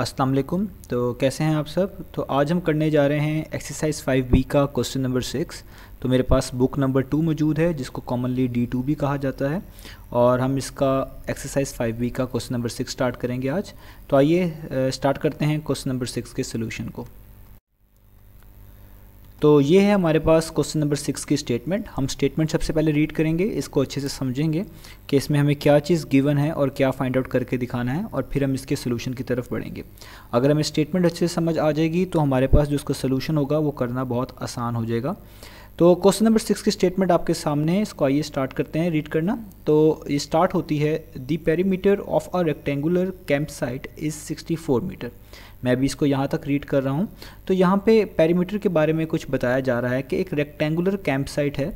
असलम तो कैसे हैं आप सब तो आज हम करने जा रहे हैं एक्सरसाइज बी का क्वेश्चन नंबर सिक्स तो मेरे पास बुक नंबर टू मौजूद है जिसको कॉमनली डी टू भी कहा जाता है और हम इसका एक्सरसाइज बी का क्वेश्चन नंबर सिक्स स्टार्ट करेंगे आज तो आइए स्टार्ट करते हैं क्वेश्चन नंबर सिक्स के सोल्यूशन को तो ये है हमारे पास क्वेश्चन नंबर सिक्स की स्टेटमेंट हम स्टेटमेंट सबसे पहले रीड करेंगे इसको अच्छे से समझेंगे कि इसमें हमें क्या चीज़ गिवन है और क्या फाइंड आउट करके दिखाना है और फिर हम इसके सोल्यूशन की तरफ बढ़ेंगे अगर हमें स्टेटमेंट अच्छे से समझ आ जाएगी तो हमारे पास जो उसका सोल्यूशन होगा वो करना बहुत आसान हो जाएगा तो क्वेश्चन नंबर सिक्स की स्टेटमेंट आपके सामने है इसको आइए स्टार्ट करते हैं रीड करना तो ये स्टार्ट होती है the perimeter of a rectangular camp site is 64 metre मैं भी इसको यहाँ तक रीड कर रहा हूँ तो यहाँ पे पेरीमीटर के बारे में कुछ बताया जा रहा है कि एक रेक्टेंगुलर कैंप साइट है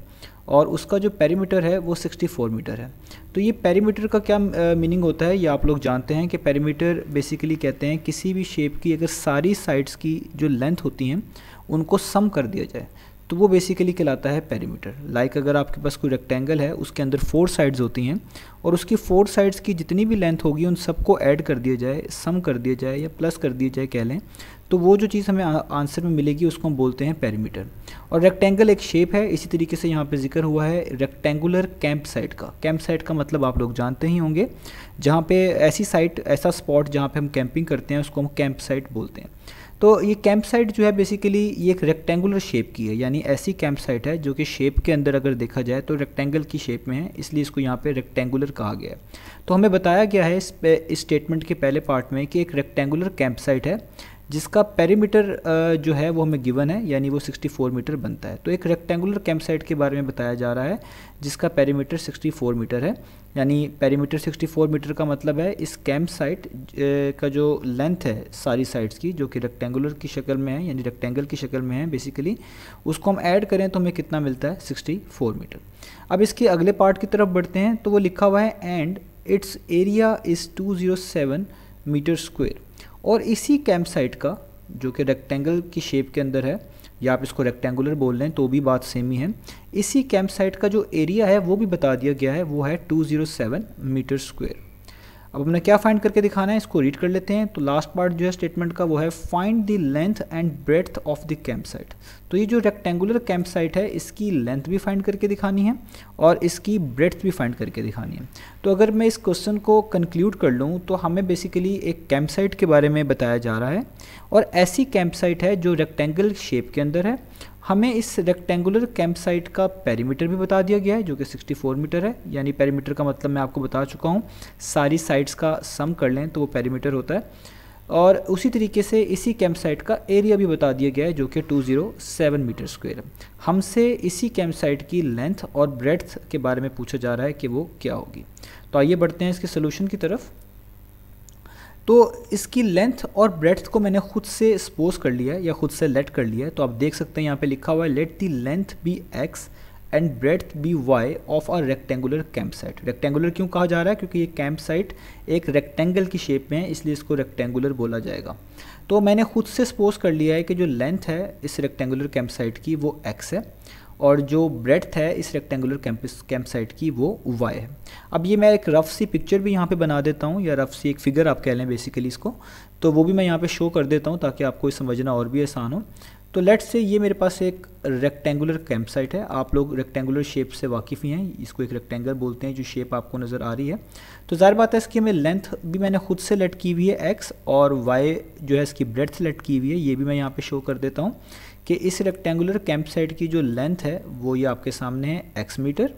और उसका जो पेरीमीटर है वो 64 मीटर है तो ये पेरीमीटर का क्या मीनिंग होता है ये आप लोग जानते हैं कि पेरीमीटर बेसिकली कहते हैं किसी भी शेप की अगर सारी साइड्स की जो लेंथ होती हैं उनको सम कर दिया जाए तो वो बेसिकली कहलाता है पेरीमीटर लाइक like अगर आपके पास कोई रेक्टेंगल है उसके अंदर फोर साइड्स होती हैं और उसकी फोर साइड्स की जितनी भी लेंथ होगी उन सबको ऐड कर दिया जाए सम कर दिया जाए या प्लस कर दिया जाए कह लें तो वो जो चीज़ हमें आंसर में मिलेगी उसको हम बोलते हैं पेरीमीटर और रेक्टेंगल एक शेप है इसी तरीके से यहाँ पर जिक्र हुआ है रेक्टेंगुलर कैंप साइट का कैंप साइट का मतलब आप लोग जानते ही होंगे जहाँ पर ऐसी साइट ऐसा स्पॉट जहाँ पर हम कैंपिंग करते हैं उसको हम कैंप साइट बोलते हैं तो ये कैंप साइट जो है बेसिकली ये एक रेक्टेंगुलर शेप की है यानी ऐसी कैंप साइट है जो कि शेप के अंदर अगर देखा जाए तो रेक्टेंगल की शेप में है इसलिए इसको यहाँ पे रेक्टेंगुलर कहा गया है तो हमें बताया गया है इस स्टेटमेंट के पहले पार्ट में कि एक रेक्टेंगुलर कैंप साइट है जिसका पेरीमीटर जो है वो हमें गिवन है यानी वो 64 मीटर बनता है तो एक रेक्टेंगुलर कैंप साइट के बारे में बताया जा रहा है जिसका पेरीमीटर 64 मीटर है यानी पेरीमीटर 64 मीटर का मतलब है इस कैंप साइट का जो लेंथ है सारी साइड्स की जो कि रेक्टेंगुलर की शक्ल में है यानी रेक्टेंगल की शक्ल में है बेसिकली उसको हम ऐड करें तो हमें कितना मिलता है सिक्सटी मीटर अब इसके अगले पार्ट की तरफ बढ़ते हैं तो वो लिखा हुआ है and it's area is two metre square और इसी कैंप साइट का जो कि रेक्टेंगल की शेप के अंदर है या आप इसको रेक्टेंगुलर बोल लें तो भी बात सेम ही है इसी कैंप साइट का जो एरिया है वो भी बता दिया गया है वो है 207 मीटर स्क्वायर अब हमने क्या फाइंड करके दिखाना है इसको रीड कर लेते हैं तो लास्ट पार्ट जो है स्टेटमेंट का वो है find the length and breadth of the camp site तो ये जो रेक्टेंगुलर कैंप साइट है इसकी लेंथ भी फाइंड करके दिखानी है और इसकी ब्रेथ भी फाइंड करके दिखानी है तो अगर मैं इस क्वेश्चन को कंक्लूड कर लूँ तो हमें बेसिकली एक कैंप साइट के बारे में बताया जा रहा है और ऐसी कैंप साइट है जो रेक्टेंगल शेप के अंदर है हमें इस रेक्टेंगुलर कैंप साइट का पैरीमीटर भी बता दिया गया है जो कि 64 मीटर है यानी पैरीमीटर का मतलब मैं आपको बता चुका हूँ सारी साइड्स का सम कर लें तो वो पैरीमीटर होता है और उसी तरीके से इसी कैंप साइट का एरिया भी बता दिया गया है जो कि 207 मीटर स्क्वायर है हमसे इसी कैंप साइट की लेंथ और ब्रेड्थ के बारे में पूछा जा रहा है कि वो क्या होगी तो आइए बढ़ते हैं इसके सोल्यूशन की तरफ तो इसकी लेंथ और ब्रेथ को मैंने खुद से स्पोज कर लिया है या खुद से लेट कर लिया है तो आप देख सकते हैं यहाँ पे लिखा हुआ है let the length be x and breadth be y of our rectangular camp site rectangular क्यों कहा जा रहा है क्योंकि ये कैंप साइट एक रेक्टेंगल की शेप में है इसलिए इसको रेक्टेंगुलर बोला जाएगा तो मैंने खुद से स्पोज कर लिया है कि जो लेंथ है इस रेक्टेंगुलर कैंप साइट की वो एक्स है और जो ब्रेथ है इस रेक्टेंगुलर कैंपस कैंप साइट की वो वाई है अब ये मैं एक रफ सी पिक्चर भी यहाँ पे बना देता हूँ या रफ सी एक फिगर आप कह लें बेसिकली इसको तो वो भी मैं यहाँ पे शो कर देता हूँ ताकि आपको समझना और भी आसान हो तो लेट्स से ये मेरे पास एक रेक्टेंगुलर कैंप साइट है आप लोग रेक्टेंगुलर शेप से वाकिफ़ ही हैं इसको एक रेक्टेंगल बोलते हैं जो शेप आपको नज़र आ रही है तो ज़ाहिर बात है इसकी हमें लेंथ भी मैंने खुद से लेट की हुई है एक्स और वाई जो है इसकी ब्रेथ लेट की हुई है ये भी मैं यहाँ पे शो कर देता हूँ कि इस रेक्टेंगुलर कैंप साइट की जो लेंथ है वो ये आपके सामने है एक्स मीटर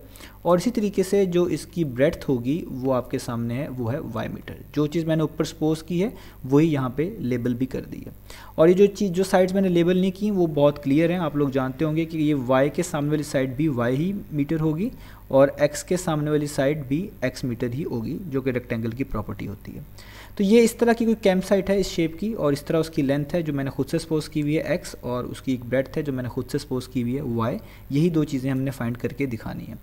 और इसी तरीके से जो इसकी ब्रेथ होगी वो आपके सामने है वो है वाई मीटर जो चीज़ मैंने ऊपर सपोज की है वही यहाँ पे लेबल भी कर दी है और ये जो चीज़ जो साइड्स मैंने लेबल नहीं की वो बहुत क्लियर हैं आप लोग जानते जानते होंगे कि ये y के सामने वाली साइड भी y ही मीटर होगी और x के सामने वाली साइड भी x मीटर ही होगी जो कि रेक्टेंगल की प्रॉपर्टी होती है तो ये इस तरह की कोई कैंप साइट है इस शेप की और इस तरह उसकी लेंथ है जो मैंने खुद से सपोज की हुई है x और उसकी एक ब्रेथ है जो मैंने खुद से सपोज की हुई है y यही दो चीज़ें हमने फाइंड करके दिखानी है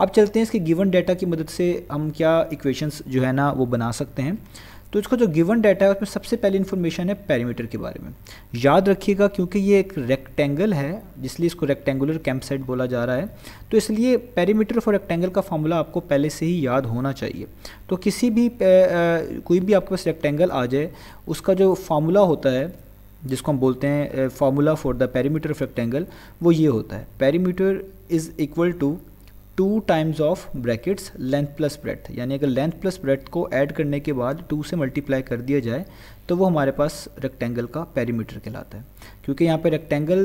अब चलते हैं इसके गिवन डाटा की मदद से हम क्या इक्वेशंस जो है ना वो बना सकते हैं तो इसको जो गिवन डाटा है उसमें सबसे पहले इन्फॉर्मेशन है पैरीमीटर के बारे में याद रखिएगा क्योंकि ये एक रेक्टेंगल है जिसलिए इसको रेक्टेंगुलर कैंप सेट बोला जा रहा है तो इसलिए पैरीमीटर फॉर रेक्टेंगल का फॉर्मूला आपको पहले से ही याद होना चाहिए तो किसी भी आ, कोई भी आपके पास रेक्टेंगल आ जाए उसका जो फार्मूला होता है जिसको हम बोलते हैं formula for the perimeter of rectangle वो ये होता है perimeter is equal to two times of brackets length plus breadth यानी अगर लेंथ प्लस ब्रेथ को ऐड करने के बाद टू से मल्टीप्लाई कर दिया जाए तो वो हमारे पास रेक्टेंगल का पेरीमीटर कहलाता है क्योंकि यहाँ पे रेक्टेंगल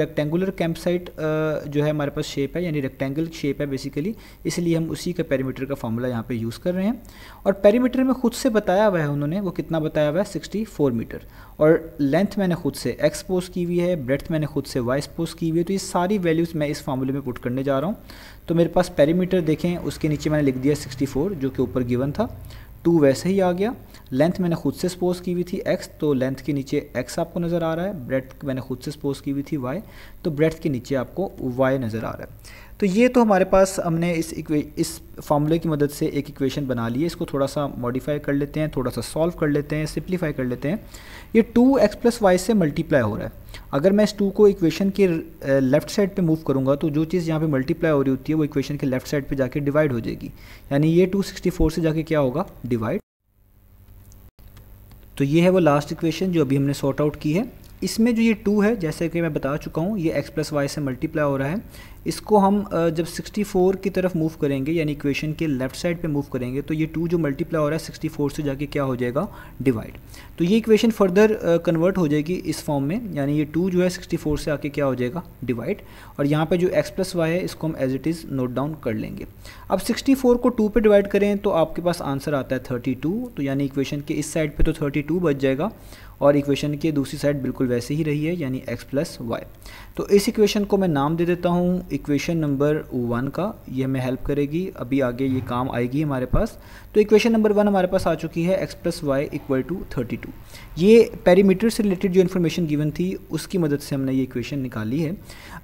रेक्टेंगुलर कैंप साइट जो है हमारे पास शेप है यानी रेक्टेंगल शेप है बेसिकली इसलिए हम उसी के पेरीमीटर का फॉर्मूला यहाँ पे यूज़ कर रहे हैं और पेरीमीटर में खुद से बताया हुआ है उन्होंने वो कितना बताया हुआ है सिक्सटी फोर मीटर और लेंथ मैंने खुद से एक्स पोज की हुई है ब्रेथ मैंने खुद से वाइस पोज की हुई है तो ये सारी वैल्यूज़ मैं इस फॉर्मूले में पुट करने जा रहा हूँ तो मेरे पास पेरीमीटर देखें उसके नीचे मैंने लिख दिया सिक्सटी जो कि ऊपर गिवन था टू वैसे ही आ गया लेंथ मैंने खुद से सपोज की हुई थी एक्स तो लेंथ के नीचे एक्स आपको नज़र आ रहा है ब्रेथ मैंने खुद से सपोज की हुई थी वाई तो ब्रेथ के नीचे आपको वाई नज़र आ रहा है तो ये तो हमारे पास हमने इस इस फार्मूले की मदद से एक इक्वेशन बना ली है इसको थोड़ा सा मॉडिफाई कर लेते हैं थोड़ा सा सॉल्व कर लेते हैं सिंप्लीफाई कर लेते हैं ये टू एक्स प्लस वाई से मल्टीप्लाई हो रहा है अगर मैं इस टू को इक्वेशन के लेफ्ट साइड पे मूव करूँगा तो जो चीज़ यहाँ पे मल्टीप्लाई हो रही होती है वो इक्वेशन के लेफ्ट साइड पर जाके डिवाइड हो जाएगी यानी ये टू से जाके क्या होगा डिवाइड तो ये है वो लास्ट इक्वेशन जो अभी हमने सॉर्ट आउट की है इसमें जो ये टू है जैसे कि मैं बता चुका हूँ ये एक्स प्लस वाई से मल्टीप्लाई हो रहा है इसको हम जब 64 की तरफ मूव करेंगे यानी इक्वेशन के लेफ्ट साइड पे मूव करेंगे तो ये टू जो मल्टीप्लाई हो रहा है 64 से जाके क्या हो जाएगा डिवाइड तो ये इक्वेशन फर्दर कन्वर्ट हो जाएगी इस फॉर्म में यानी ये टू जो है 64 से आके क्या हो जाएगा डिवाइड और यहाँ पे जो एक्स प्लस वाई है इसको हम as it is note down कर लेंगे अब सिक्सटी को टू पर डिवाइड करें तो आपके पास आंसर आता है थर्टी तो यानी इक्वेशन के इस साइड पर तो थर्टी बच जाएगा और इक्वेशन की दूसरी साइड बिल्कुल वैसे ही रही है यानी x प्लस वाई तो इस इक्वेशन को मैं नाम दे देता हूँ इक्वेशन नंबर वन का ये हमें हेल्प करेगी अभी आगे ये काम आएगी हमारे पास तो इक्वेशन नंबर वन हमारे पास आ चुकी है x plus y equal to thirty two ये पैरीमीटर से रिलेटेड जो इन्फॉर्मेशन गिवन थी उसकी मदद से हमने ये इक्वेशन निकाली है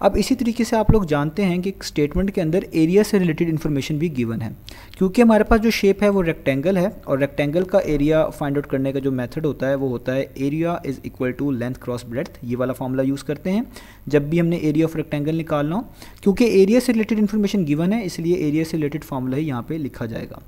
अब इसी तरीके से आप लोग जानते हैं कि स्टेटमेंट के अंदर एरिया से रिलेटेड इन्फॉर्मेशन भी गिवन है क्योंकि हमारे पास जो शेप है वो रेक्टेंगल है और रेक्टेंगल का एरिया फाइंड आउट करने का जो मैथड होता है वो होता है area is equal to length cross breadth ये वाला फॉर्मूला यूज़ करते हैं जब भी हमने एरिया ऑफ रेक्टेंगल निकालना हो क्योंकि एरिया से रिलेटेड इन्फॉर्मेशन गिवन है इसलिए एरिया से रिलेटेड फॉर्मूला ही यहाँ पे लिखा जाएगा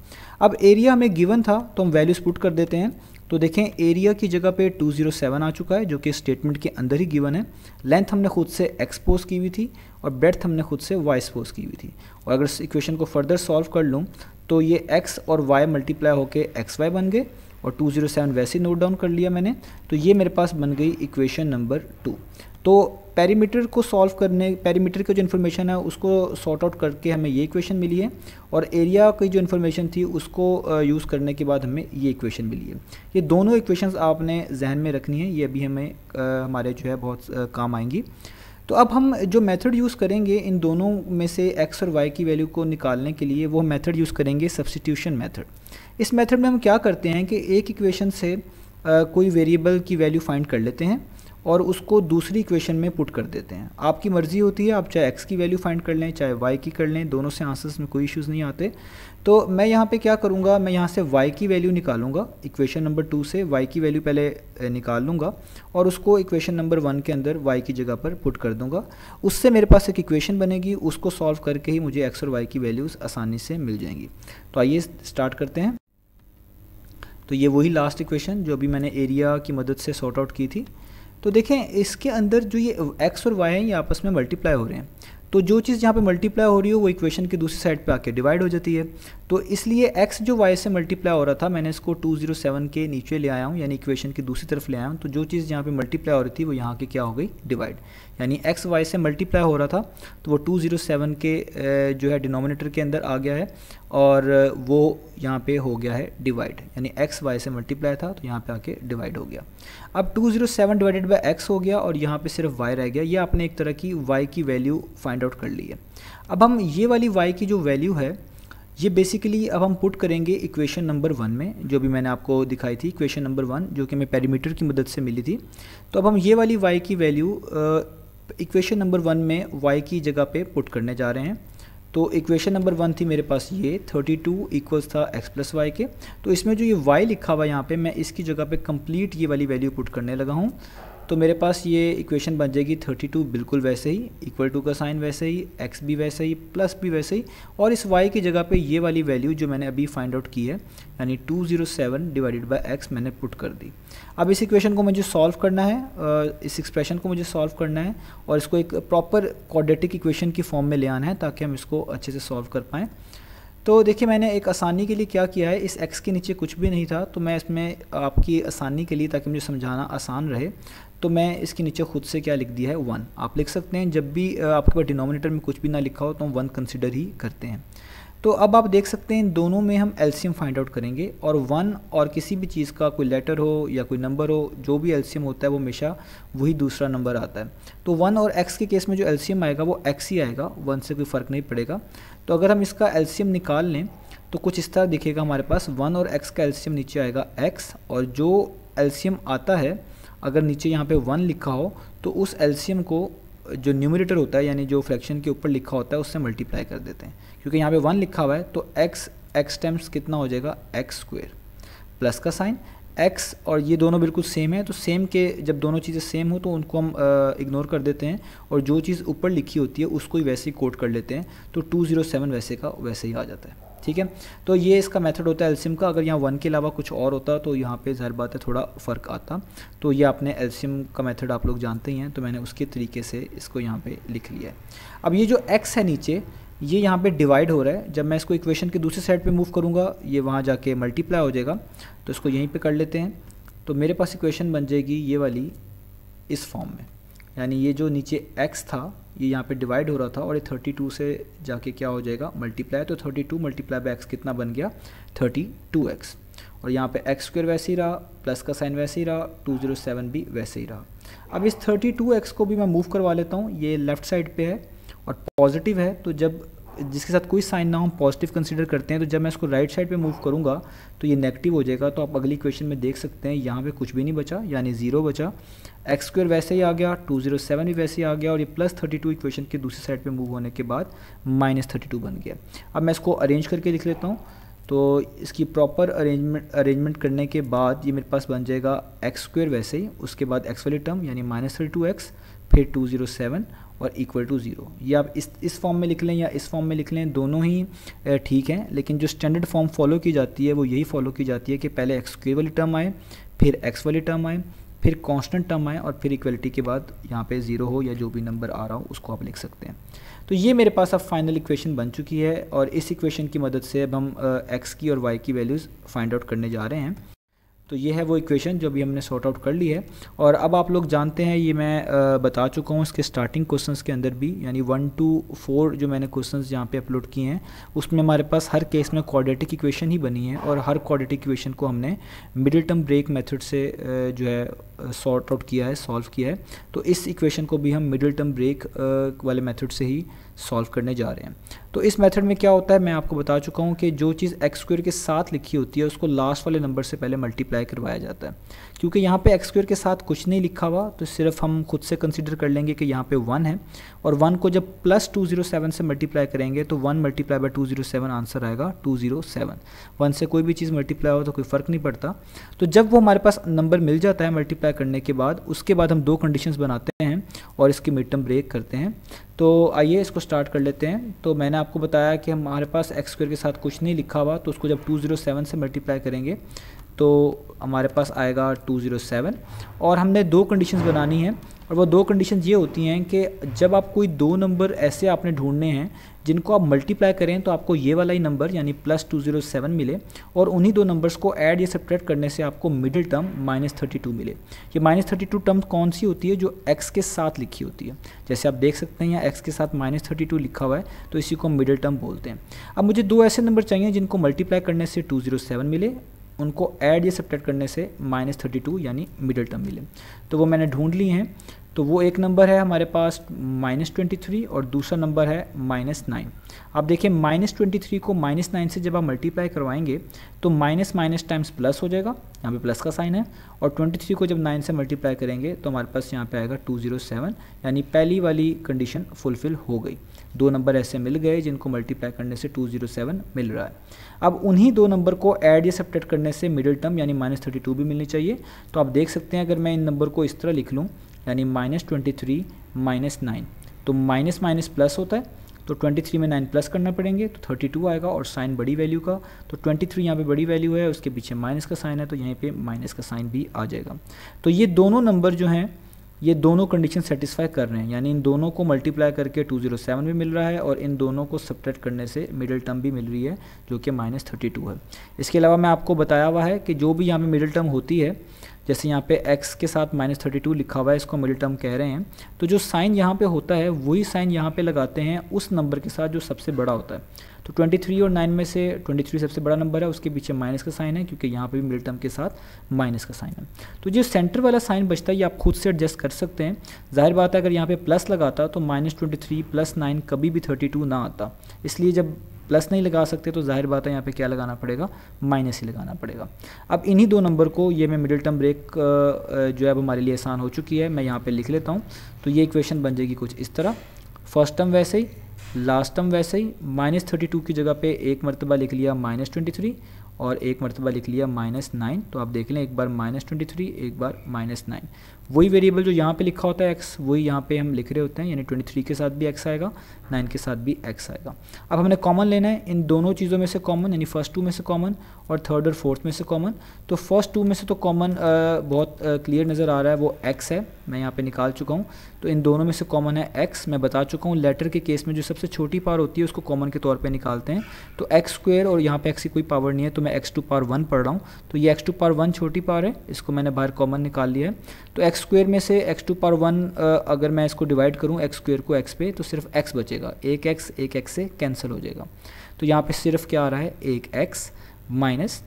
अब एरिया हमें गिवन था तो हम वैल्यूज पुट कर देते हैं तो देखें एरिया की जगह पे 207 आ चुका है जो कि स्टेटमेंट के अंदर ही गिवन है लेंथ हमने खुद से एक्सपोज की हुई थी और ब्रेथ हमने खुद से वाई एक्सपोज की हुई थी और अगर इस इक्वेशन को फर्दर सॉल्व कर लूँ तो ये एक्स और वाई मल्टीप्लाई होकर एक्स वाई बन गए और 207 वैसे नोट डाउन कर लिया मैंने तो ये मेरे पास बन गई इक्वेशन नंबर टू तो पैरीमीटर को सॉल्व करने पैरीमीटर की जो इन्फॉर्मेशन है उसको सॉर्ट आउट करके हमें ये इक्वेशन मिली है और एरिया की जो इन्फॉर्मेशन थी उसको यूज़ करने के बाद हमें ये इक्वेशन मिली है ये दोनों इक्वेशंस आपने जहन में रखनी है ये अभी हमें आ, हमारे जो है बहुत काम आएंगी तो अब हम जो मेथड यूज़ करेंगे इन दोनों में से एक्स और वाई की वैल्यू को निकालने के लिए वो मेथड यूज़ करेंगे सब्सटीट्यूशन मैथड इस मैथड में हम क्या करते हैं कि एक इक्वेशन से आ, कोई वेरिएबल की वैल्यू फाइंड कर लेते हैं और उसको दूसरी इक्वेशन में पुट कर देते हैं आपकी मर्ज़ी होती है आप चाहे एक्स की वैल्यू फाइंड कर लें चाहे वाई की कर लें दोनों से आंसर्स में कोई इश्यूज़ नहीं आते तो मैं यहाँ पे क्या करूँगा मैं यहाँ से वाई की वैल्यू निकालूंगा इक्वेशन नंबर टू से वाई की वैल्यू पहले निकाल लूँगा और उसको इक्वेशन नंबर वन के अंदर वाई की जगह पर पुट कर दूँगा उससे मेरे पास एक इक्वेशन बनेगी उसको सॉल्व करके ही मुझे एक्स और वाई की वैल्यूज़ आसानी से मिल जाएंगी तो आइए स्टार्ट करते हैं तो ये वही लास्ट इक्वेशन जो अभी मैंने एरिया की मदद से सॉर्ट आउट की थी तो देखें इसके अंदर जो ये एक्स और वाई हैं ये आपस में मल्टीप्लाई हो रहे हैं तो जो चीज़ यहाँ पे मल्टीप्लाई हो रही हो वो इक्वेशन की दूसरी साइड पे आके डिवाइड हो जाती है तो इसलिए x जो y से मल्टीप्लाई हो रहा था मैंने इसको 207 के नीचे ले आया हूँ यानी इक्वेशन की दूसरी तरफ ले आया हूँ तो जो चीज़ यहाँ पे मल्टीप्लाई हो रही थी वो यहाँ की क्या हो गई डिवाइड यानी एक्स वाई से मल्टीप्लाई हो रहा था तो वो टू ज़ीरो सेवन के जो है डिनोमिनेटर के अंदर आ गया है और वो यहाँ पे हो गया है डिवाइड यानी एक्स वाई से मल्टीप्लाई था तो यहाँ पे आके डिवाइड हो गया अब two zero seven divided by x हो गया और यहाँ पे सिर्फ वाई रह गया ये आपने एक तरह की वाई की वैल्यू फाइंड आउट कर ली है अब हम ये वाली वाई की जो वैल्यू है ये बेसिकली अब हम पुट करेंगे इक्वेशन नंबर वन में जो भी मैंने आपको दिखाई थी इक्वेशन नंबर वन जो कि हमें पैरामीटर की मदद से मिली थी तो अब हम ये वाली वाई की वैल्यू इक्वेशन नंबर वन में वाई की जगह पे पुट करने जा रहे हैं तो इक्वेशन नंबर वन थी मेरे पास ये 32 टू इक्वल्स था x प्लस वाई के तो इसमें जो ये वाई लिखा हुआ है यहाँ पे मैं इसकी जगह पे कंप्लीट ये वाली वैल्यू पुट करने लगा हूँ तो मेरे पास ये इक्वेशन बन जाएगी 32 बिल्कुल वैसे ही इक्वल टू का साइन वैसे ही एक्स भी वैसे ही प्लस भी वैसे ही और इस वाई की जगह पे ये वाली वैल्यू जो मैंने अभी फाइंड आउट की है यानी 207 डिवाइडेड बाय एक्स मैंने पुट कर दी अब इस इक्वेशन को मुझे सॉल्व करना है इस एक्सप्रेशन को मुझे सॉल्व करना है और इसको एक प्रॉपर कॉडेटिक इक्वेशन की फॉर्म में ले आना है ताकि हम इसको अच्छे से सॉल्व कर पाएँ तो देखिए मैंने एक आसानी के लिए क्या किया है इस एक्स के नीचे कुछ भी नहीं था तो मैं इसमें आपकी आसानी के लिए ताकि मुझे समझाना आसान रहे तो मैं इसके नीचे खुद से क्या लिख दिया है वन आप लिख सकते हैं जब भी आपके पास डिनोमिनेटर में कुछ भी ना लिखा हो तो हम वन कंसिडर ही करते हैं तो अब आप देख सकते हैं दोनों में हम एल्शियम फाइंड आउट करेंगे और वन और किसी भी चीज़ का कोई लेटर हो या कोई नंबर हो जो भी एल्शियम होता है वो हमेशा वही दूसरा नंबर आता है तो वन और एक्स के केस में जो एल्शियम आएगा वो एक्स ही आएगा वन से कोई फ़र्क नहीं पड़ेगा तो अगर हम इसका एल्शियम निकाल लें तो कुछ इस तरह दिखेगा हमारे पास वन और एक्स का एल्शियम नीचे आएगा एक्स और जो एल्शियम आता है अगर नीचे यहाँ पे वन लिखा हो तो उस एलसीएम को जो न्यूमिनेटर होता है यानी जो फ्रैक्शन के ऊपर लिखा होता है उससे मल्टीप्लाई कर देते हैं क्योंकि यहाँ पे वन लिखा हुआ है तो एक्स एक्स टाइम्स कितना हो जाएगा एक्स स्क्वेयर प्लस का साइन एक्स और ये दोनों बिल्कुल सेम है तो सेम के जब दोनों चीज़ें सेम हो तो उनको हम इग्नोर कर देते हैं और जो चीज़ ऊपर लिखी होती है उसको ही वैसे ही कोट कर लेते हैं तो टू जीरो सेवन वैसे का वैसे ही आ जाता है ठीक है तो ये इसका मेथड होता है एल्सियम का अगर यहाँ वन के अलावा कुछ और होता तो यहाँ पे ज़हर बात है थोड़ा फ़र्क आता तो ये आपने एल्सियम का मेथड आप लोग जानते ही हैं तो मैंने उसके तरीके से इसको यहाँ पे लिख लिया है अब ये जो एक्स है नीचे ये यहाँ पे डिवाइड हो रहा है जब मैं इसको इक्वेशन के दूसरे साइड पर मूव करूँगा ये वहाँ जाके मल्टीप्लाई हो जाएगा तो इसको यहीं पर कर लेते हैं तो मेरे पास इक्वेशन बन जाएगी ये वाली इस फॉर्म में यानी ये जो नीचे एक्स था ये यहाँ पे डिवाइड हो रहा था और ये 32 से जाके क्या हो जाएगा मल्टीप्लाई तो 32 टू मल्टीप्लाई बाई एक्स कितना बन गया 32x और यहाँ पे एक्स स्क्र वैसे ही रहा प्लस का साइन वैसे ही रहा 207 भी वैसे ही रहा अब इस 32x को भी मैं मूव करवा लेता हूँ ये लेफ्ट साइड पे है और पॉजिटिव है तो जब जिसके साथ कोई साइन ना हम पॉजिटिव कंसिडर करते हैं तो जब मैं इसको राइट साइड पे मूव करूँगा तो ये नेगेटिव हो जाएगा तो आप अगली क्वेश्चन में देख सकते हैं यहाँ पे कुछ भी नहीं बचा यानी जीरो बचा एक्स स्क्वेयर वैसे ही आ गया टू जीरो सेवन भी वैसे ही आ गया और ये प्लस थर्टी टू इक्वेशन के दूसरी साइड पर मूव होने के बाद माइनस थर्टी टू बन गया अब मैं इसको अरेंज करके लिख लेता हूँ तो इसकी प्रॉपर अरेंजमेंट अरेंजमेंट करने के बाद ये मेरे पास बन जाएगा एक्स स्क्वेयर वैसे ही उसके बाद एक्स वाली टर्म यानी माइनस थर्टी टू एक्स फिर टू जीरो सेवन और इक्वल टू ज़ीरो ये आप इस इस फॉर्म में लिख लें या इस फॉर्म में लिख लें दोनों ही ठीक हैं लेकिन जो स्टैंडर्ड फॉर्म फॉलो की जाती है वो यही फॉलो की जाती है कि पहले एक्स के वाली टर्म आए फिर एक्स वाली टर्म आए फिर कांस्टेंट टर्म आए और फिर इक्वलिटी के बाद यहाँ पे ज़ीरो हो या जो भी नंबर आ रहा हो उसको आप लिख सकते हैं तो ये मेरे पास अब फाइनल इक्वेशन बन चुकी है और इस इक्वेशन की मदद से अब हम एक्स की और वाई की वैल्यूज़ फाइंड आउट करने जा रहे हैं तो ये है वो इक्वेशन जो भी हमने सॉर्ट आउट कर ली है और अब आप लोग जानते हैं ये मैं बता चुका हूँ इसके स्टार्टिंग क्वेश्चंस के अंदर भी यानी वन टू फोर जो मैंने क्वेश्चंस यहाँ पे अपलोड किए हैं उसमें हमारे पास हर केस में क्वाड्रेटिक इक्वेशन ही बनी है और हर क्वाड्रेटिक इक्वेशन को हमने मिडिल टर्म ब्रेक मेथड से जो है सॉर्ट आउट किया है सॉल्व किया है तो इस इक्वेशन को भी हम मिडिल टर्म ब्रेक वाले मेथड से ही सॉल्व करने जा रहे हैं तो इस मेथड में क्या होता है मैं आपको बता चुका हूँ कि जो चीज़ एक्स स्क्वेयर के साथ लिखी होती है उसको लास्ट वाले नंबर से पहले मल्टीप्लाई करवाया जाता है क्योंकि यहाँ पे एक्स स्क्वेयर के साथ कुछ नहीं लिखा हुआ तो सिर्फ हम खुद से कंसिडर कर लेंगे कि यहाँ पे वन है और वन को जब प्लस टू जीरो सेवन से मल्टीप्लाई करेंगे तो one multiply by two zero seven answer आएगा टू जीरो सेवन वन से कोई भी चीज़ मल्टीप्लाई हो तो कोई फ़र्क नहीं पड़ता तो जब वो हमारे पास नंबर मिल जाता है मल्टीप्लाई करने के बाद उसके बाद हम दो कंडीशन बनाते हैं और इसकी मिड टर्म ब्रेक करते हैं तो आइए इसको स्टार्ट कर लेते हैं तो मैंने आपको बताया कि हमारे पास एक्स के साथ कुछ नहीं लिखा हुआ तो उसको जब सेवन से मल्टीप्लाई करेंगे तो हमारे पास आएगा 207 और हमने दो कंडीशंस बनानी हैं और वो दो कंडीशंस ये होती हैं कि जब आप कोई दो नंबर ऐसे आपने ढूंढने हैं जिनको आप मल्टीप्लाई करें तो आपको ये वाला ही नंबर यानी प्लस टू जीरो सेवन मिले और उन्हीं दो नंबर्स को ऐड या सब्ट्रैक्ट करने से आपको middle term minus thirty two मिले ये माइनस थर्टी टू टर्म कौन सी होती है जो एक्स के साथ लिखी होती है जैसे आप देख सकते हैं यहाँ एक्स के साथ माइनस थर्टी टू लिखा हुआ है तो इसी को मिडिल टर्म बोलते हैं अब मुझे दो ऐसे नंबर चाहिए जिनको मल्टीप्लाई करने से टू जीरो सेवन मिले उनको ऐड या सब्ट्रैक्ट करने से माइनस थर्टी टू यानी मिडिल टर्म मिले तो वो मैंने ढूंढ ली हैं तो वो एक नंबर है हमारे पास माइनस ट्वेंटी थ्री और दूसरा नंबर है माइनस नाइन आप देखिए माइनस ट्वेंटी थ्री को माइनस नाइन से जब आप मल्टीप्लाई करवाएंगे तो माइनस माइनस टाइम्स प्लस हो जाएगा यहाँ पे प्लस का साइन है और ट्वेंटी थ्री को जब नाइन से मल्टीप्लाई करेंगे तो हमारे पास यहाँ पे आएगा टू जीरो सेवन यानी पहली वाली कंडीशन फुलफिल हो गई दो नंबर ऐसे मिल गए जिनको मल्टीप्लाई करने से टू जीरो सेवन मिल रहा है अब उन्हीं दो नंबर को ऐड या सब्ट्रैक्ट करने से मिडिल टर्म यानी माइनस थर्टी टू भी मिलनी चाहिए तो आप देख सकते हैं अगर मैं इन नंबर को इस तरह लिख लूँ यानी minus twenty three minus nine तो माइनस माइनस प्लस होता है तो 23 में 9 प्लस करना पड़ेंगे तो 32 आएगा और साइन बड़ी वैल्यू का तो 23 थ्री यहाँ पर बड़ी वैल्यू है उसके पीछे माइनस का साइन है तो यहीं पे माइनस का साइन भी आ जाएगा तो ये दोनों नंबर जो हैं ये दोनों कंडीशन सेटिस्फाई कर रहे हैं यानी इन दोनों को मल्टीप्लाई करके 207 भी मिल रहा है और इन दोनों को सब्ट्रैक्ट करने से मिडिल टर्म भी मिल रही है जो कि माइनस थर्टी है इसके अलावा मैं आपको बताया हुआ है कि जो भी यहाँ पर मिडिल टर्म होती है जैसे यहाँ पे x के साथ माइनस थर्टी टू लिखा हुआ है इसको मिडिल टर्म कह रहे हैं तो जो साइन यहाँ पे होता है वही साइन यहाँ पे लगाते हैं उस नंबर के साथ जो सबसे बड़ा होता है तो ट्वेंटी थ्री और नाइन में से ट्वेंटी थ्री सबसे बड़ा नंबर है उसके पीछे माइनस का साइन है क्योंकि यहाँ पे भी मिडिल टर्म के साथ माइनस का साइन है तो जो सेंटर वाला साइन बचता है ये आप खुद से एडजस्ट कर सकते हैं जाहिर बात है अगर यहाँ पे प्लस लगाता तो minus twenty three plus nine कभी भी थर्टी टू ना आता इसलिए जब प्लस नहीं लगा सकते तो जाहिर बात है यहाँ पे क्या लगाना पड़ेगा माइनस ही लगाना पड़ेगा अब इन्हीं दो नंबर को ये मैं मिडिल टर्म ब्रेक जो है अब हमारे लिए आसान हो चुकी है मैं यहाँ पर लिख लेता हूँ तो ये इक्वेशन बन जाएगी कुछ इस तरह फर्स्ट टर्म वैसे ही लास्ट टर्म वैसे ही माइनस थर्टी टू की जगह पर एक मरतबा लिख लिया माइनस ट्वेंटी थ्री और एक मरतबा लिख लिया माइनस नाइन तो आप देख लें एक बार माइनस ट्वेंटी थ्री एक बार माइनस नाइन वही वेरिएबल जो यहाँ पे लिखा होता है एक्स वही यहाँ पे हम लिख रहे होते हैं यानी 23 के साथ भी एक्स आएगा 9 के साथ भी एक्स आएगा अब हमने कॉमन लेना है इन दोनों चीज़ों में से कॉमन यानी फर्स्ट टू में से कॉमन और थर्ड और फोर्थ में से कॉमन तो फर्स्ट टू में से तो कॉमन बहुत क्लियर नज़र आ रहा है वो एक्स है मैं यहाँ पर निकाल चुका हूँ तो इन दोनों में से कॉमन है एक्स मैं बता चुका हूँ लेटर के केस में जो सबसे छोटी पावर होती है उसको कॉमन के तौर पर निकालते हैं तो एक्स स्क्वेयर और यहाँ पर एक्स की कोई पावर नहीं है तो मैं एक्स टू पावर वन पढ़ रहा हूँ तो ये एक्स टू पावर वन छोटी पावर है इसको मैंने बाहर कॉमन निकाल लिया है तो एक्स एक्स स्क्वेयर में से एक्स टू पावर वन अगर मैं इसको डिवाइड करूँ एक्स स्क्वेयर को एक्स पे तो सिर्फ एक्स बचेगा एक एक्स एक एक्स से कैंसिल हो जाएगा तो यहाँ पे सिर्फ क्या आ रहा है एक एक्स माइनस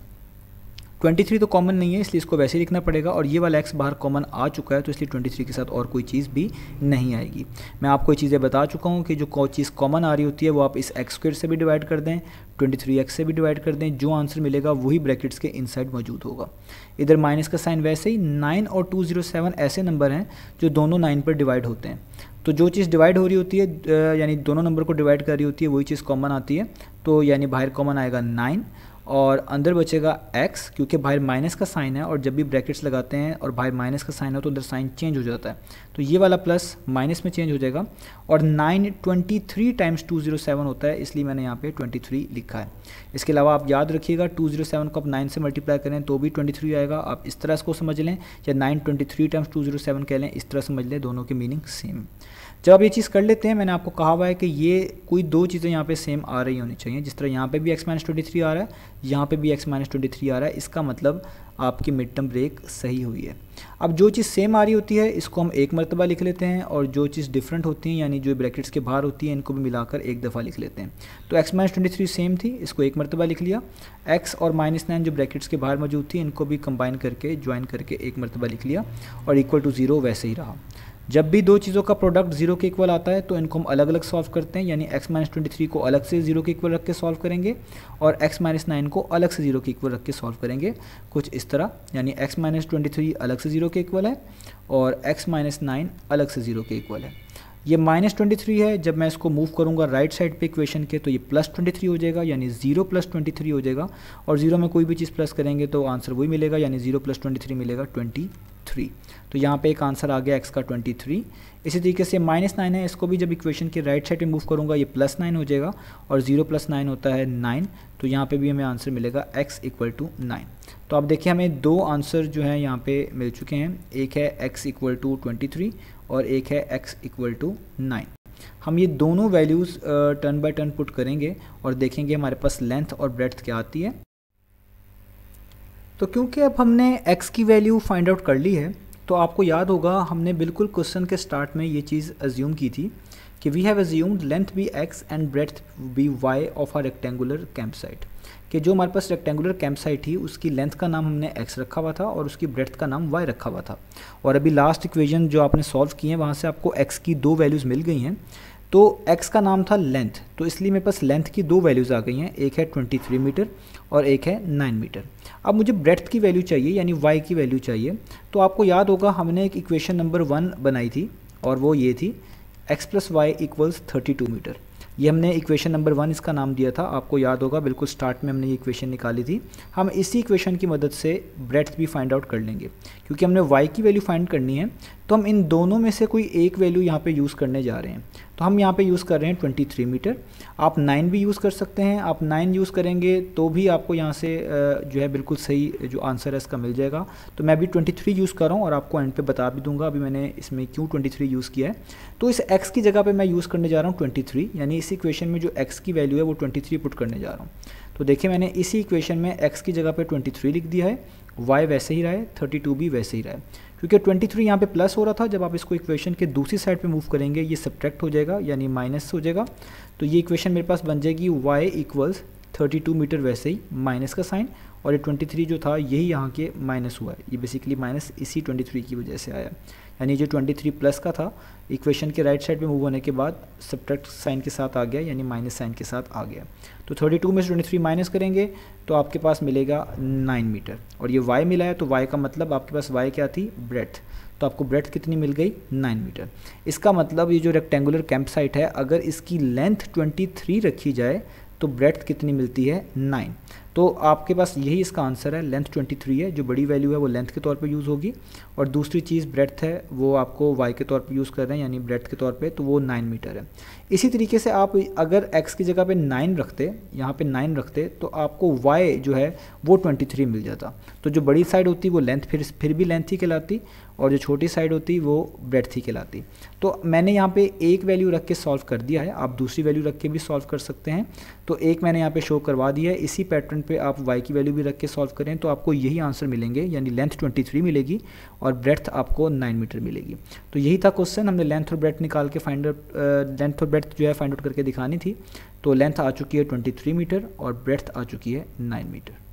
23 तो कॉमन नहीं है इसलिए इसको वैसे ही लिखना पड़ेगा और ये वाला एक्स बाहर कॉमन आ चुका है तो इसलिए 23 के साथ और कोई चीज़ भी नहीं आएगी मैं आपको ये चीज़ें बता चुका हूँ कि जो चीज़ कॉमन आ रही होती है वो आप इस एक्स स्क्वेयर से भी डिवाइड कर दें 23x से भी डिवाइड कर दें जो आंसर मिलेगा वही ब्रैकेट्स के इनसाइड मौजूद होगा इधर माइनस का साइन वैसे ही नाइन और सेवन ऐसे नंबर हैं जो दोनों नाइन पर डिवाइड होते हैं तो जो चीज़ डिवाइड हो रही होती है यानी दोनों नंबर को डिवाइड कर रही होती है वही चीज़ कॉमन आती है तो यानी बाहर कॉमन आएगा नाइन और अंदर बचेगा x क्योंकि बाहर माइनस का साइन है और जब भी ब्रैकेट्स लगाते हैं और बाहर माइनस का साइन हो तो अंदर साइन चेंज हो जाता है तो ये वाला प्लस माइनस में चेंज हो जाएगा और nine twenty three times two zero seven होता है इसलिए मैंने यहाँ पे ट्वेंटी थ्री लिखा है इसके अलावा आप याद रखिएगा टू जीरो सेवन को आप नाइन से मल्टीप्लाई करें तो भी ट्वेंटी थ्री आएगा आप इस तरह इसको समझ लें या nine twenty three times two zero seven कह लें इस तरह समझ लें दोनों की मीनिंग सेम जब आप ये चीज़ कर लेते हैं मैंने आपको कहा हुआ है कि ये कोई दो चीज़ें यहाँ पे सेम आ रही होनी चाहिए जिस तरह यहाँ पे भी x माइनस ट्वेंटी थ्री आ रहा है यहाँ पे भी x माइनस ट्वेंटी थ्री आ रहा है इसका मतलब आपकी मिड टर्म ब्रेक सही हुई है अब जो चीज़ सेम आ रही होती है इसको हम एक मरतबा लिख लेते हैं और जो चीज़ डिफरेंट होती हैं यानी जो ब्रैकेट्स के बाहर होती है इनको भी मिलाकर एक दफ़ा लिख लेते हैं तो x minus twenty three same थी इसको एक मरतबा लिख लिया एक्स और माइनस नाइन जो ब्रैकेट्स के बाहर मौजूद थी इनको भी कंबाइन करके ज्वाइन करके एक मरतबा लिख लिया और इक्वल टू ज़ीरो वैसे ही रहा जब भी दो चीज़ों का प्रोडक्ट जीरो के इक्वल आता है तो इनको हम अलग अलग सॉल्व करते हैं यानी एक्स माइनस ट्वेंटी थ्री को अलग से जीरो के इक्वल रख के सॉल्व करेंगे और एक्स माइनस नाइन को अलग से जीरो के इक्वल रख के सॉल्व करेंगे कुछ इस तरह यानी एक्स माइनस ट्वेंटी थ्री अलग से जीरो के इक्वल है और एक्स माइनस नाइन अलग से जीरो के इक्वल है ये माइनस ट्वेंटी थ्री है जब मैं इसको मूव करूँगा राइट साइड पे इक्वेशन के तो ये प्लस ट्वेंटी थ्री हो जाएगा यानी जीरो प्लस ट्वेंटी थ्री हो जाएगा और जीरो में कोई भी चीज़ प्लस करेंगे तो आंसर वही मिलेगा यानी जीरो प्लस ट्वेंटी थ्री मिलेगा ट्वेंटी थ्री तो यहाँ पे एक आंसर आ गया एक्स का ट्वेंटी थ्री इसी तरीके से माइनस नाइन है इसको भी जब इक्वेशन के राइट साइड पर मूव करूँगा ये प्लस नाइन हो जाएगा और जीरो प्लस नाइन होता है नाइन तो यहाँ पर भी हमें आंसर मिलेगा एक्स इक्वल टू नाइन तो आप देखिए हमें दो आंसर जो है यहाँ पे मिल चुके हैं एक है x इक्वल टू ट्वेंटी और एक है x इक्वल टू नाइन हम ये दोनों values turn by turn put करेंगे और देखेंगे हमारे पास लेंथ और ब्रेथ क्या आती है तो क्योंकि अब हमने x की वैल्यू फाइंड आउट कर ली है तो आपको याद होगा हमने बिल्कुल क्वेश्चन के स्टार्ट में ये चीज़ एज्यूम की थी कि we have assumed length be x and breadth be y of our rectangular camp site कि जो हमारे पास रेक्टेंगुलर कैंप साइट थी उसकी लेंथ का नाम हमने एक्स रखा हुआ था और उसकी ब्रेथ का नाम वाई रखा हुआ था और अभी लास्ट इक्वेजन जो आपने सॉल्व किए हैं वहाँ से आपको एक्स की दो वैल्यूज़ मिल गई हैं तो एक्स का नाम था लेंथ तो इसलिए मेरे पास लेंथ की दो वैल्यूज़ आ गई हैं एक है ट्वेंटी मीटर और एक है नाइन मीटर अब मुझे ब्रेथ की वैल्यू चाहिए यानी वाई की वैल्यू चाहिए तो आपको याद होगा हमने एक इक्वेशन नंबर वन बनाई थी और वो ये थी x plus y equals thirty metre ये हमने इक्वेशन नंबर वन इसका नाम दिया था आपको याद होगा बिल्कुल स्टार्ट में हमने ये इक्वेशन निकाली थी हम इसी इक्वेशन की मदद से ब्रेथ भी फाइंड आउट कर लेंगे क्योंकि हमने वाई की वैल्यू फाइंड करनी है तो हम इन दोनों में से कोई एक वैल्यू यहाँ पे यूज़ करने जा रहे हैं तो हम यहाँ पे यूज़ कर रहे हैं 23 मीटर आप 9 भी यूज़ कर सकते हैं आप 9 यूज़ करेंगे तो भी आपको यहाँ से जो है बिल्कुल सही जो आंसर है इसका मिल जाएगा तो मैं अभी 23 यूज़ कर रहा हूँ और आपको एंड पे बता भी दूंगा अभी मैंने इसमें क्यों थ्री यूज़ किया है तो इस एक्स की जगह पर मैं यूज़ करने जा रहा हूँ ट्वेंटी यानी इस इक्वेशन में जो एक्स की वैल्यू है वो ट्वेंटी पुट करने जा रहा हूँ तो देखिए मैंने इसी इक्वेशन में एक्स की जगह पे ट्वेंटी लिख दिया है वाई वैसे ही रहा है थर्टी भी वैसे ही रहा है क्योंकि ट्वेंटी थ्री यहाँ पर प्लस हो रहा था जब आप इसको इक्वेशन के दूसरी साइड पर मूव करेंगे ये सब्ट्रैक्ट हो जाएगा यानी माइनस हो जाएगा तो ये इक्वेशन मेरे पास बन जाएगी वाई इक्वल्स 32 मीटर वैसे ही माइनस का साइन और ये 23 जो था यही यहाँ के माइनस हुआ है ये बेसिकली माइनस इसी 23 की वजह से आया यानी जो 23 प्लस का था इक्वेशन के राइट साइड में मूव होने के बाद सब्ट्रैक्ट साइन के साथ आ गया यानी माइनस साइन के साथ आ गया तो 32 में से 23 माइनस करेंगे तो आपके पास मिलेगा 9 मीटर और ये वाई मिला है तो वाई का मतलब आपके पास वाई क्या थी ब्रेथ तो आपको ब्रेथ कितनी मिल गई नाइन मीटर इसका मतलब ये जो रेक्टेंगुलर कैंप साइट है अगर इसकी लेंथ थ्री रखी जाए तो ब्रेथ कितनी मिलती है नाइन तो आपके पास यही इसका आंसर है लेंथ 23 है जो बड़ी वैल्यू है वो लेंथ के तौर पे यूज़ होगी और दूसरी चीज़ ब्रेथ है वो आपको वाई के तौर पे यूज़ कर रहे हैं यानी ब्रेथ के तौर पे तो वो नाइन मीटर है इसी तरीके से आप अगर एक्स की जगह पे नाइन रखते यहाँ पे नाइन रखते तो आपको वाई जो है वो ट्वेंटी मिल जाता तो जो बड़ी साइड होती वो लेंथ फिर फिर भी लेंथ ही कहलाती और जो छोटी साइड होती वो ब्रेड थी कहलाती तो मैंने यहाँ पे एक वैल्यू रख के सॉल्व कर दिया है आप दूसरी वैल्यू रख के भी सॉल्व कर सकते हैं तो एक मैंने यहाँ पे शो करवा दिया है इसी पैटर्न पे आप वाई की वैल्यू भी रख के सॉल्व करें तो आपको यही आंसर मिलेंगे यानी लेंथ 23 मिलेगी और ब्रेथ आपको 9 मीटर मिलेगी तो यही था क्वेश्चन हमने लेंथ और ब्रेथ निकाल के फाइंड लेंथ और ब्रेथ जो है फाइंड आउट करके दिखानी थी तो लेंथ आ चुकी है ट्वेंटी मीटर और ब्रेथ आ चुकी है नाइन मीटर